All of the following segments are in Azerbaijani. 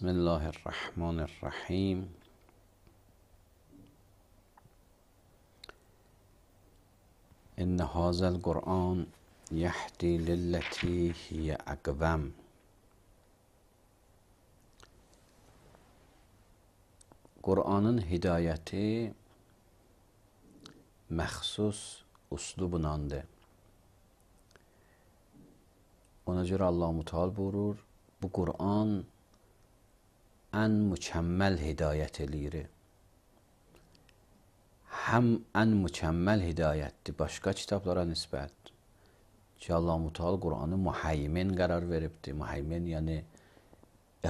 بسم الله الرحمن الرحیم ان هذا القرآن يهدي للتي هي اقوم Qur'anın hidayəti məxsus uslubunandır. Ona görə Allah mütəal buyurur, bu Qur'an ən mükəmməl hidayət eləyir. Həm ən mükəmməl hidayətdir başqa kitablara nisbət. Ki Allah Mutal Qur'anı mühaymin qərar veribdi. Mühaymin yəni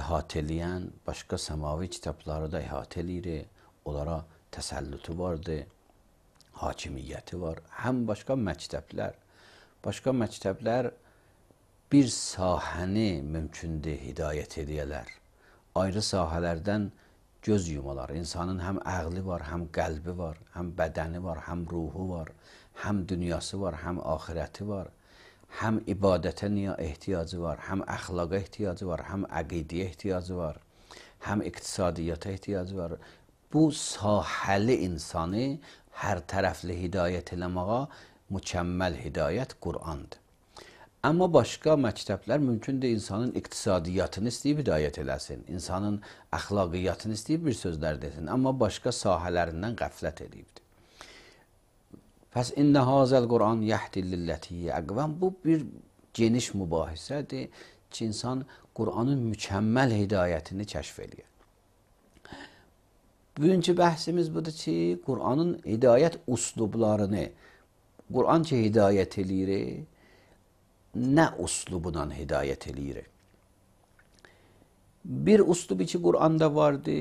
əhatə eləyən, başqa səmavi kitabları da əhatə eləyir. Onlara təsəllütü vardır, hakimiyyəti var. Həm başqa məktəblər, başqa məktəblər bir sahəni mümkündür hidayət edəyələr ayrı sahələrdən göz yumalar. İnsanın həm əqli var, həm qəlbi var, həm bədəni var, həm ruhu var, həm dünyası var, həm axirəti var. Həm ibadətə niyə ehtiyacı var, həm əxlaqa ehtiyacı var, həm əqidiyə ehtiyacı var, həm iqtisadiyyata ehtiyacı var. Bu sahəli insanı hər tərəfli hidayət eləməyə mükəmməl hidayət Qur'andır. Amma başqa məktəblər mümkündür insanın iqtisadiyyatını istəyib hidayət eləsin, insanın əxlaqiyyatını istəyib bir sözlər desin, amma başqa sahələrindən qəflət edibdir. Pəs innə hazəl Quran yəhdillillətiyyə əqvəm bu bir geniş mübahisədir ki, insan Quranın mükəmməl hidayətini kəşf edir. Bugünkü bəhsimiz budur ki, Quranın hidayət uslublarını, Quran ki hidayət eləyir, nə uslubundan hidayət eləyirik? Bir uslub ki, Quranda vardı,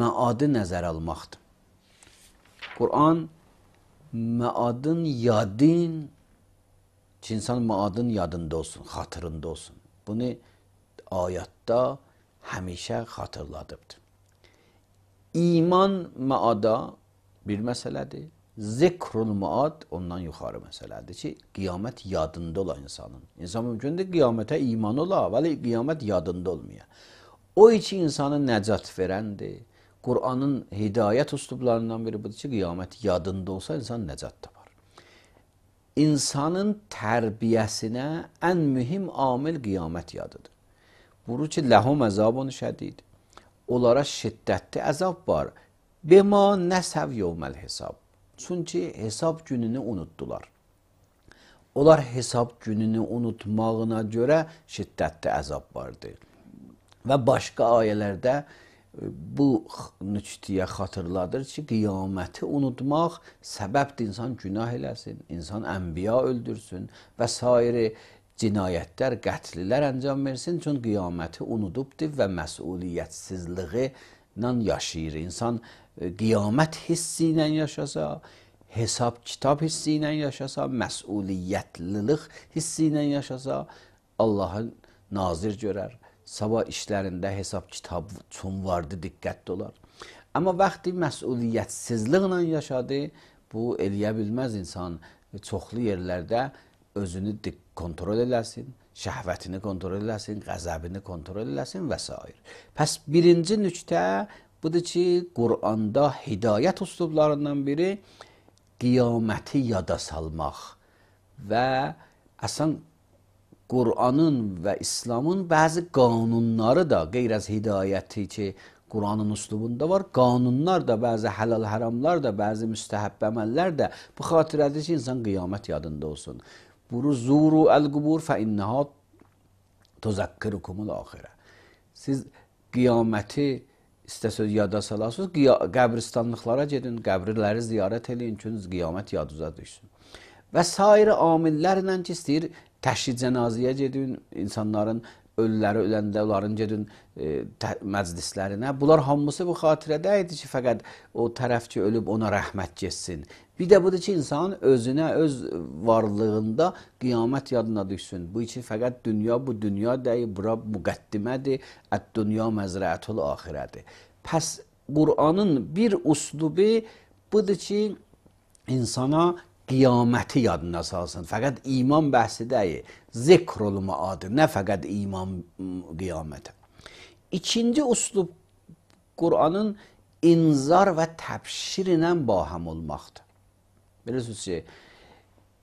məadı nəzər almaqdır. Quran məadın yadın, ki insan məadın yadında olsun, xatırında olsun. Bunu ayətdə həmişə xatırladıbdır. İman məada bir məsələdir. Zikrul muad ondan yuxarı məsələdir ki, qiyamət yadında ola insanın. İnsan mümkündür qiyamətə iman ola, vəli qiyamət yadında olmaya. O içi insanı nəcat verəndir. Qur'anın hidayət üslublarından biri budur ki, qiyamət yadında olsa insan nəcat tapar. İnsanın tərbiyəsinə ən mühim amil qiyamət yadıdır. Buru ki, ləhum əzabun şədid. Onlara şiddətli əzab var. Bema nəsəv yovməl hesab. Çünki hesab gününü unutdular. Onlar hesab gününü unutmağına görə şiddətli əzab vardı. Və başqa ayələrdə e, bu nüçtiyə xatırladır ki, qiyaməti unutmaq səbəbdir insan günah eləsin, insan ənbiya öldürsün və s. cinayətlər, qətlilər əncam versin, çünki qiyaməti unudubdur və məsuliyyətsizliyi ilə yaşayır insan e, qiyamət hissi ilə yaşasa, hesab-kitab hissi ilə yaşasa, məsuliyyətlilik hissi ilə yaşasa, Allahın nazir görər. Sabah işlərində hesab-kitab üçün vardı, diqqətli olar. Amma vaxtı məsuliyyətsizliklə yaşadı, bu eləyə bilməz insan e, çoxlu yerlərdə özünü kontrol eləsin şəhvətini kontrol eləsin, qəzəbini kontrol eləsin və s. Pəs birinci nüktə budur ki, Quranda hidayət üslublarından biri qiyaməti yada salmaq və əsən Quranın və İslamın bəzi qanunları da qeyr az hidayəti ki, Quranın üslubunda var. Qanunlar da, bəzi həlal-həramlar da, bəzi müstəhəbb əməllər də bu xatirədir ki, insan qiyamət yadında olsun. برو زورو الگبور فانها تذکرکم الاخره siz qiyaməti istəsəz yada salasınız, qəbristanlıqlara gedin, qəbirləri ziyarət eləyin ki, qiyamət yaduza düşsün. Və sair amillərlə ki, istəyir təşhid cənazəyə gedin, insanların ölüləri öləndə onların gedin e, məclislərinə. Bunlar hamısı bu xatirədə idi ki, fəqət o tərəf ki ölüb ona rəhmət getsin. Bir də budur ki, insan özünə, öz varlığında qiyamət yadına düşsün. Bu üçün fəqət dünya bu dünya deyil, bura müqəddimədir. Ət-dünya məzrəətul axirədir. Pəs Qur'anın bir uslubu budur ki, insana قیامتی یادına salsın. Fəqət iman bəhsi deyil. Zikrul muadır. Nə fəqət iman qiyamətə. İkinci uslub Qur'anın inzar və təbşir ilə baham olmaqdır. Bilirsiniz ki,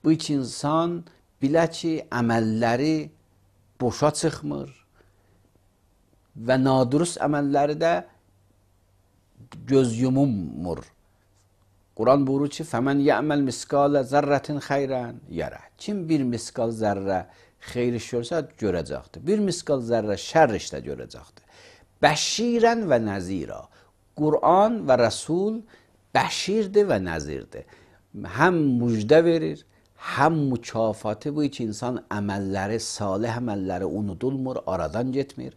bu üç insan bilə ki, əməlləri boşa çıxmır və nadürüst əməlləri də göz yumulmur. Quran buyurur ki, "Fəmən yəməl misqala zərrətin xeyran yara." Kim bir misqal zərrə xeyir iş görsə, görəcəkdir. Bir misqal zərrə şər işdə görəcəkdir. Bəşirən və nəzira. Quran və Rəsul bəşirdir və nəzirdir. Həm müjdə verir, həm mükafatı bu ki, insan əməlləri, salih əməlləri unudulmur, aradan getmir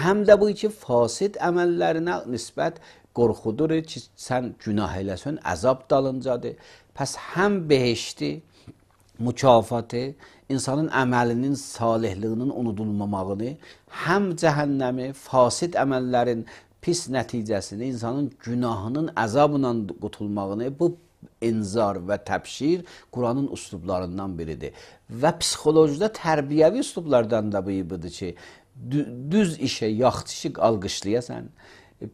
həm də bu iki fasid əməllərinə nisbət qorxudur ki, sən günah eləsən, əzab dalıncadır. Pəs həm behişti, mükafatı, insanın əməlinin salihliyinin unudulmamağını, həm cəhənnəmi, fasid əməllərin pis nəticəsini, insanın günahının əzabla qutulmağını bu inzar və təbşir Quranın üslublarından biridir. Və psixolojida tərbiyəvi üslublardan da bu budur ki, düz işə yaxşı alqışlayasan,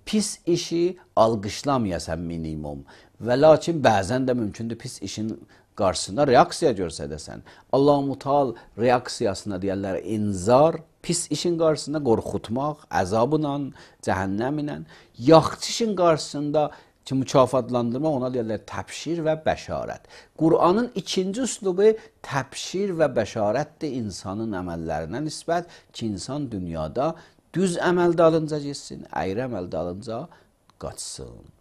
pis işi alqışlamayasan minimum. Və lakin bəzən də mümkündür pis işin qarşısında reaksiya göstərəsən. Allah Mutal reaksiyasına deyirlər inzar, pis işin qarşısında qorxutmaq, əzabla, cəhənnəmlə, yaxşı işin qarşısında ki, mükafatlandırma ona deyirlər təbşir və bəşarət. Qur'anın ikinci üslubu təbşir və bəşarətdir insanın əməllərinə nisbət ki, insan dünyada düz əməl dalınca getsin, əyri əməl dalınca qaçsın.